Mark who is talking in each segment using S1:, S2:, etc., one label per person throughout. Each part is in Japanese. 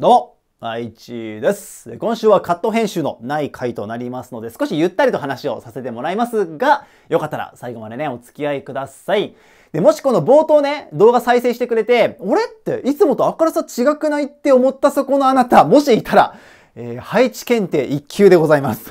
S1: どうも、愛知です。今週はカット編集のない回となりますので、少しゆったりと話をさせてもらいますが、よかったら最後までね、お付き合いください。で、もしこの冒頭ね、動画再生してくれて、俺っていつもと明るさ違くないって思ったそこのあなた、もしいたら、えー、配置検定1級でございます。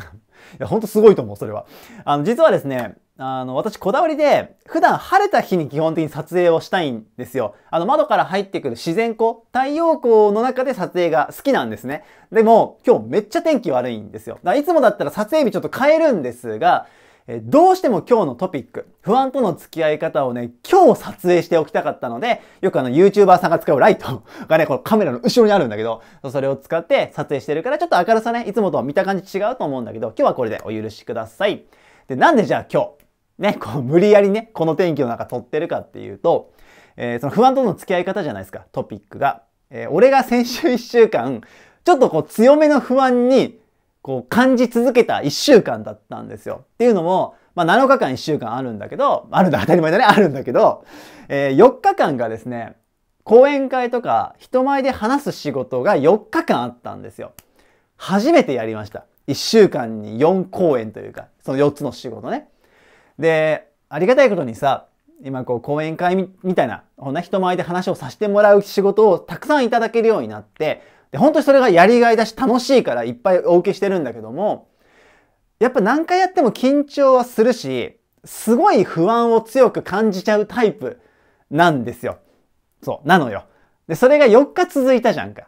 S1: や、ほんとすごいと思う、それは。あの、実はですね、あの、私こだわりで、普段晴れた日に基本的に撮影をしたいんですよ。あの、窓から入ってくる自然光、太陽光の中で撮影が好きなんですね。でも、今日めっちゃ天気悪いんですよ。だからいつもだったら撮影日ちょっと変えるんですが、えどうしても今日のトピック、不安との付き合い方をね、今日撮影しておきたかったので、よくあの YouTuber さんが使うライトがね、このカメラの後ろにあるんだけど、それを使って撮影してるから、ちょっと明るさね、いつもと見た感じ違うと思うんだけど、今日はこれでお許しください。で、なんでじゃあ今日、ね、こう無理やりね、この天気の中撮ってるかっていうと、えー、その不安との付き合い方じゃないですか、トピックが。えー、俺が先週一週間、ちょっとこう強めの不安にこう感じ続けた一週間だったんですよ。っていうのも、まあ、7日間一週間あるんだけど、あるんだ、当たり前だね、あるんだけど、えー、4日間がですね、講演会とか人前で話す仕事が4日間あったんですよ。初めてやりました。1週間に4講演というか、その4つの仕事ね。で、ありがたいことにさ、今こう講演会みたいな、こんな人前で話をさせてもらう仕事をたくさんいただけるようになって、で、本当にそれがやりがいだし楽しいからいっぱいお受けしてるんだけども、やっぱ何回やっても緊張はするし、すごい不安を強く感じちゃうタイプなんですよ。そう、なのよ。で、それが4日続いたじゃんか。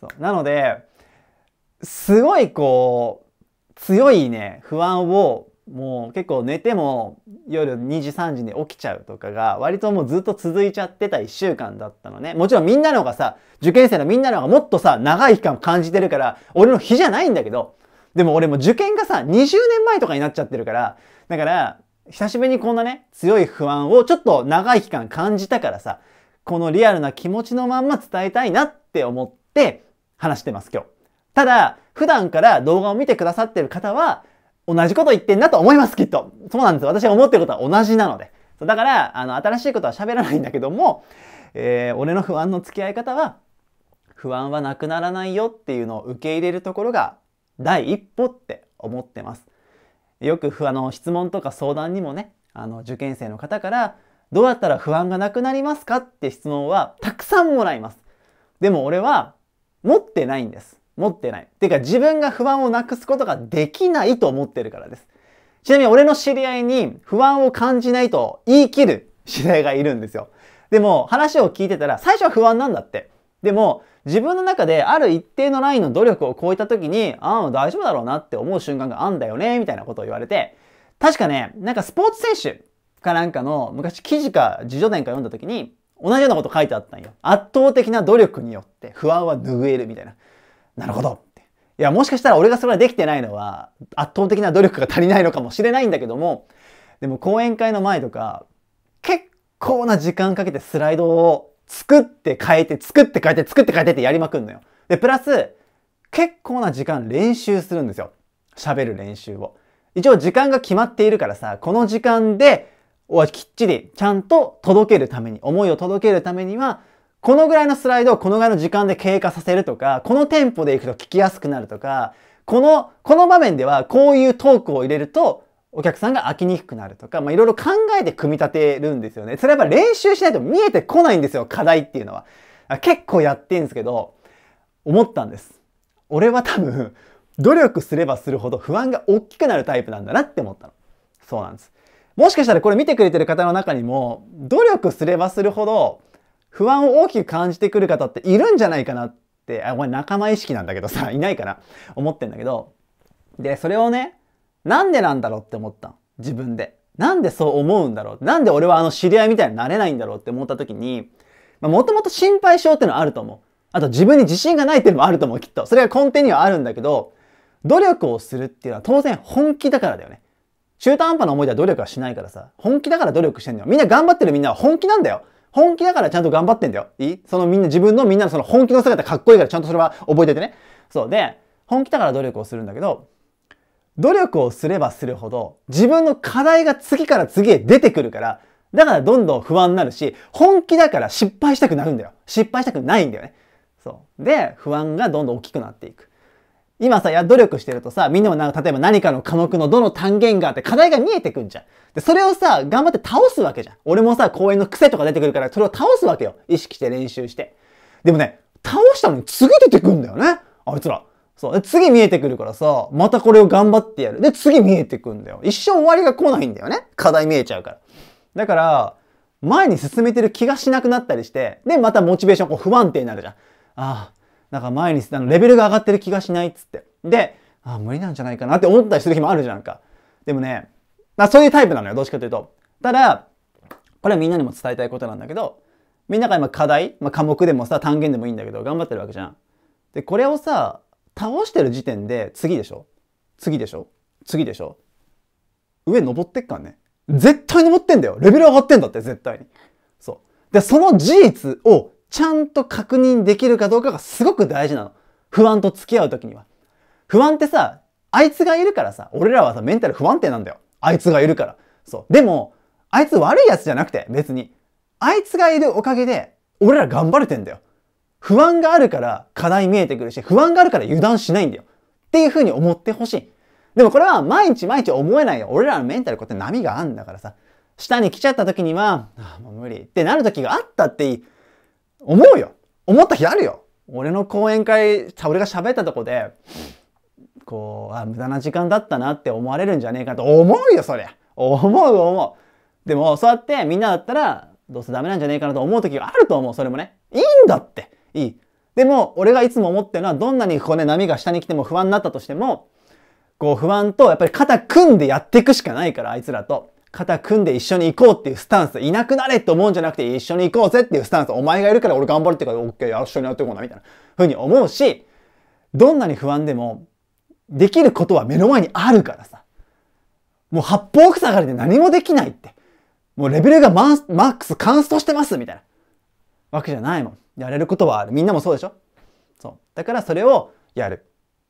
S1: そう。なので、すごいこう、強いね、不安をもう結構寝ても夜2時3時に起きちゃうとかが割ともうずっと続いちゃってた1週間だったのね。もちろんみんなのがさ、受験生のみんなのがもっとさ、長い期間感じてるから、俺の日じゃないんだけど、でも俺も受験がさ、20年前とかになっちゃってるから、だから、久しぶりにこんなね、強い不安をちょっと長い期間感じたからさ、このリアルな気持ちのまんま伝えたいなって思って話してます今日。ただ、普段から動画を見てくださってる方は、同じこと言ってんなと思います、きっと。そうなんです。私が思ってることは同じなので。だから、あの、新しいことは喋らないんだけども、えー、俺の不安の付き合い方は、不安はなくならないよっていうのを受け入れるところが第一歩って思ってます。よく安の質問とか相談にもね、あの受験生の方から、どうやったら不安がなくなりますかって質問はたくさんもらいます。でも俺は持ってないんです。持ってない。てか自分が不安をなくすことができないと思ってるからです。ちなみに俺の知り合いに不安を感じないと言い切る知り合いがいるんですよ。でも話を聞いてたら最初は不安なんだって。でも自分の中である一定のラインの努力を超えた時に、ああ、大丈夫だろうなって思う瞬間があんだよね、みたいなことを言われて、確かね、なんかスポーツ選手かなんかの昔記事か自助伝か読んだ時に同じようなこと書いてあったんよ。圧倒的な努力によって不安は拭えるみたいな。なるほどいや、もしかしたら俺がそれはできてないのは圧倒的な努力が足りないのかもしれないんだけども、でも講演会の前とか、結構な時間かけてスライドを作って変えて、作って変えて、作って変えてってやりまくんのよ。で、プラス、結構な時間練習するんですよ。喋る練習を。一応時間が決まっているからさ、この時間で、きっちりちゃんと届けるために、思いを届けるためには、このぐらいのスライドをこのぐらいの時間で経過させるとか、このテンポでいくと聞きやすくなるとか、この、この場面ではこういうトークを入れると、お客さんが飽きにくくなるとか、まあ、いろいろ考えて組み立てるんですよね。それはやっぱ練習しないと見えてこないんですよ、課題っていうのは。結構やってんですけど、思ったんです。俺は多分、努力すればするほど不安が大きくなるタイプなんだなって思ったの。そうなんです。もしかしたらこれ見てくれてる方の中にも、努力すればするほど、不安を大きく感じてくる方っているんじゃないかなって、あ、お前仲間意識なんだけどさ、いないかな思ってんだけど、で、それをね、なんでなんだろうって思った自分で。なんでそう思うんだろうなんで俺はあの知り合いみたいになれないんだろうって思った時に、もともと心配性っていうのはあると思う。あと自分に自信がないっていうのもあると思う、きっと。それが根底にはあるんだけど、努力をするっていうのは当然本気だからだよね。中途半端な思いでは努力はしないからさ、本気だから努力してんのよ。みんな頑張ってるみんなは本気なんだよ。本気だからちゃんと頑張ってんだよ。いいそのみんな、自分のみんなのその本気の姿かっこいいからちゃんとそれは覚えててね。そう。で、本気だから努力をするんだけど、努力をすればするほど、自分の課題が次から次へ出てくるから、だからどんどん不安になるし、本気だから失敗したくなるんだよ。失敗したくないんだよね。そう。で、不安がどんどん大きくなっていく。今さ、や、努力してるとさ、みんなもなんか、例えば何かの科目のどの単元があって課題が見えてくんじゃん。で、それをさ、頑張って倒すわけじゃん。俺もさ、公演の癖とか出てくるから、それを倒すわけよ。意識して練習して。でもね、倒したのに次出てくんだよね。あいつら。そう。で、次見えてくるからさ、またこれを頑張ってやる。で、次見えてくんだよ。一生終わりが来ないんだよね。課題見えちゃうから。だから、前に進めてる気がしなくなったりして、で、またモチベーションこう不安定になるじゃん。ああ、なんか前にあの、レベルが上がってる気がしないっつって。で、ああ、無理なんじゃないかなって思ったりする日もあるじゃんか。でもね、まあ、そういうタイプなのよ、どっちかというと。ただ、これはみんなにも伝えたいことなんだけど、みんなが今課題、まあ、科目でもさ、単元でもいいんだけど、頑張ってるわけじゃん。で、これをさ、倒してる時点で次でしょ次でしょ次でしょ上登ってっからね。絶対登ってんだよ。レベル上がってんだって、絶対に。そう。で、その事実をちゃんと確認できるかどうかがすごく大事なの。不安と付き合う時には。不安ってさ、あいつがいるからさ、俺らはさ、メンタル不安定なんだよ。あいつがいるから。そう。でも、あいつ悪いやつじゃなくて、別に。あいつがいるおかげで、俺ら頑張れてんだよ。不安があるから課題見えてくるし、不安があるから油断しないんだよ。っていう風に思ってほしい。でもこれは毎日毎日思えないよ。俺らのメンタルこうやって波があんだからさ。下に来ちゃった時には、ああもう無理ってなる時があったっていい。思うよ思った日あるよ俺の講演会俺が喋ったとこでこうあ無駄な時間だったなって思われるんじゃねえかと思うよそりゃ思う思うでもそうやってみんなだったらどうせダメなんじゃねえかなと思う時があると思うそれもねいいんだっていいでも俺がいつも思ってるのはどんなにこうね波が下に来ても不安になったとしてもこう不安とやっぱり肩組んでやっていくしかないからあいつらと肩組んで一緒に行こうっていうスタンス、いなくなれって思うんじゃなくて一緒に行こうぜっていうスタンス、お前がいるから俺頑張るってから OK、一緒しにやっていこうな、みたいな風に思うし、どんなに不安でも、できることは目の前にあるからさ。もう八方塞がりで何もできないって。もうレベルがママックスカンストしてますみたいな。わけじゃないもん。やれることはある。みんなもそうでしょそう。だからそれをやる。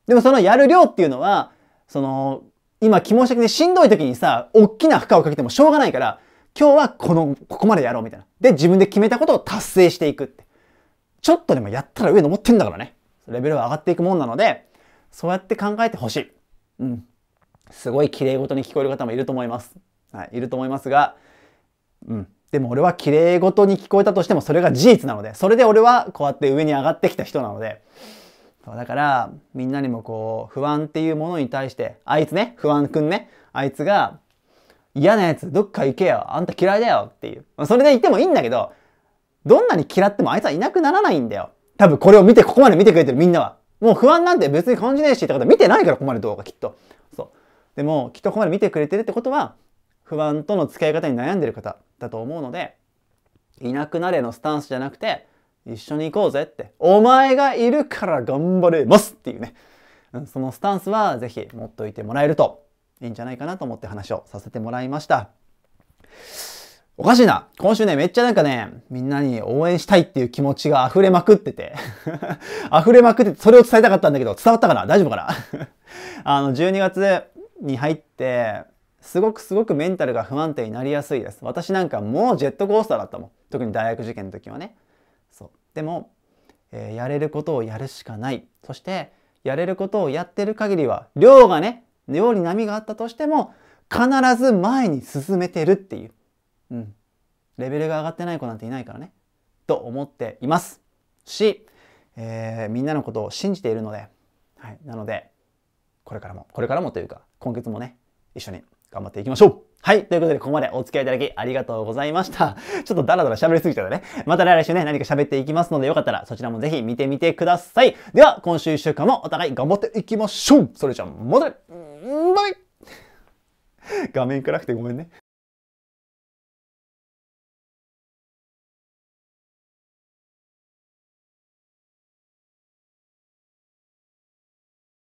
S1: でもそのやる量っていうのは、その今気持ち的にしんどい時にさ、おっきな負荷をかけてもしょうがないから、今日はこの、ここまでやろうみたいな。で、自分で決めたことを達成していくって。ちょっとでもやったら上登ってんだからね。レベルは上がっていくもんなので、そうやって考えてほしい。うん。すごい綺麗事に聞こえる方もいると思います。はい、いると思いますが、うん。でも俺は綺麗事に聞こえたとしてもそれが事実なので、それで俺はこうやって上に上がってきた人なので、だから、みんなにもこう、不安っていうものに対して、あいつね、不安くんね、あいつが、嫌なやつ、どっか行けよ、あんた嫌いだよっていう。それで言ってもいいんだけど、どんなに嫌ってもあいつはいなくならないんだよ。多分これを見て、ここまで見てくれてるみんなは。もう不安なんて別に感じねえしってことは見てないから、ここまで動画きっと。そう。でも、きっとここまで見てくれてるってことは、不安との付き合い方に悩んでる方だと思うので、いなくなれのスタンスじゃなくて、一緒に行こうぜって、お前がいるから頑張れますっていうね、うん、そのスタンスはぜひ持っといてもらえるといいんじゃないかなと思って話をさせてもらいました。おかしいな。今週ね、めっちゃなんかね、みんなに応援したいっていう気持ちが溢れまくってて 溢れまくってて、それを伝えたかったんだけど、伝わったかな大丈夫かな あの、12月に入って、すごくすごくメンタルが不安定になりやすいです。私なんかもうジェットコースターだったもん。特に大学受験の時はね。そうでも、えー、やれることをやるしかないそしてやれることをやってる限りは量がね量に波があったとしても必ず前に進めてるっていう、うん、レベルが上がってない子なんていないからねと思っていますし、えー、みんなのことを信じているので、はい、なのでこれからもこれからもというか今月もね一緒に頑張っていきましょうはい。ということで、ここまでお付き合いいただきありがとうございました。ちょっとダラダラ喋りすぎちゃったね。また来週ね、何か喋っていきますので、よかったらそちらもぜひ見てみてください。では、今週1週間もお互い頑張っていきましょうそれじゃあ、またバイ 画面暗くてごめんね。